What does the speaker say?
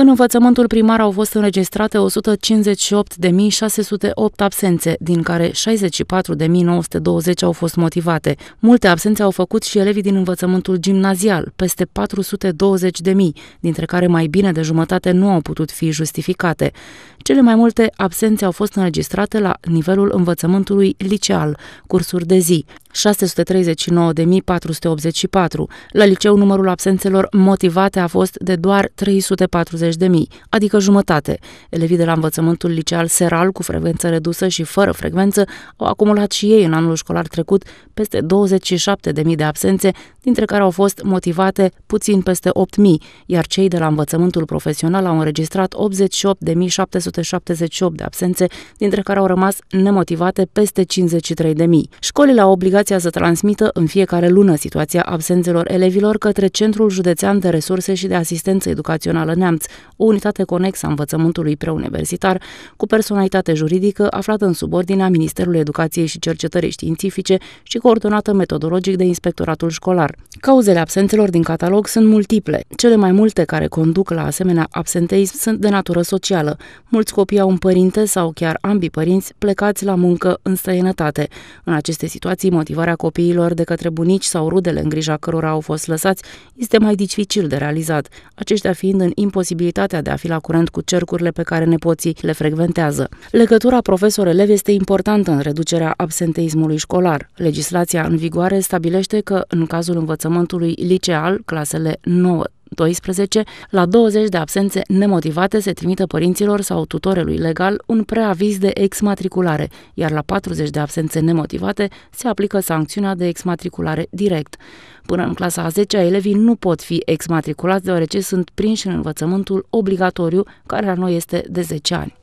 În învățământul primar au fost înregistrate 158.608 absențe, din care 64.920 au fost motivate. Multe absențe au făcut și elevii din învățământul gimnazial, peste 420.000, dintre care mai bine de jumătate nu au putut fi justificate. Cele mai multe absențe au fost înregistrate la nivelul învățământului liceal, cursuri de zi. 639.484. La liceu numărul absențelor motivate a fost de doar 340.000, adică jumătate. Elevii de la învățământul liceal seral cu frecvență redusă și fără frecvență au acumulat și ei în anul școlar trecut peste 27.000 de absențe, dintre care au fost motivate puțin peste 8.000, iar cei de la învățământul profesional au înregistrat 88.778 de absențe, dintre care au rămas nemotivate peste 53.000. Școlile au obligat Asociația să transmită în fiecare lună situația absențelor elevilor către Centrul Județean de Resurse și de Asistență Educațională Neamț, o unitate conexă a învățământului preuniversitar cu personalitate juridică aflată în subordinea Ministerului Educației și Cercetării Științifice și coordonată metodologic de Inspectoratul Școlar. Cauzele absențelor din catalog sunt multiple. Cele mai multe care conduc la asemenea absenteism sunt de natură socială. Mulți copii au un părinte sau chiar ambii părinți plecați la muncă în străinătate. În aceste situații, motivarea copiilor de către bunici sau rudele în grija cărora au fost lăsați este mai dificil de realizat, aceștia fiind în imposibilitatea de a fi la curent cu cercurile pe care nepoții le frecventează. Legătura profesor-elev este importantă în reducerea absenteismului școlar. Legislația în vigoare stabilește că, în cazul învățământului liceal, clasele 9 12, la 20 de absențe nemotivate se trimite părinților sau tutorelui legal un preaviz de exmatriculare, iar la 40 de absențe nemotivate se aplică sancțiunea de exmatriculare direct. Până în clasa a 10 elevii nu pot fi exmatriculați deoarece sunt prinși în învățământul obligatoriu, care la noi este de 10 ani.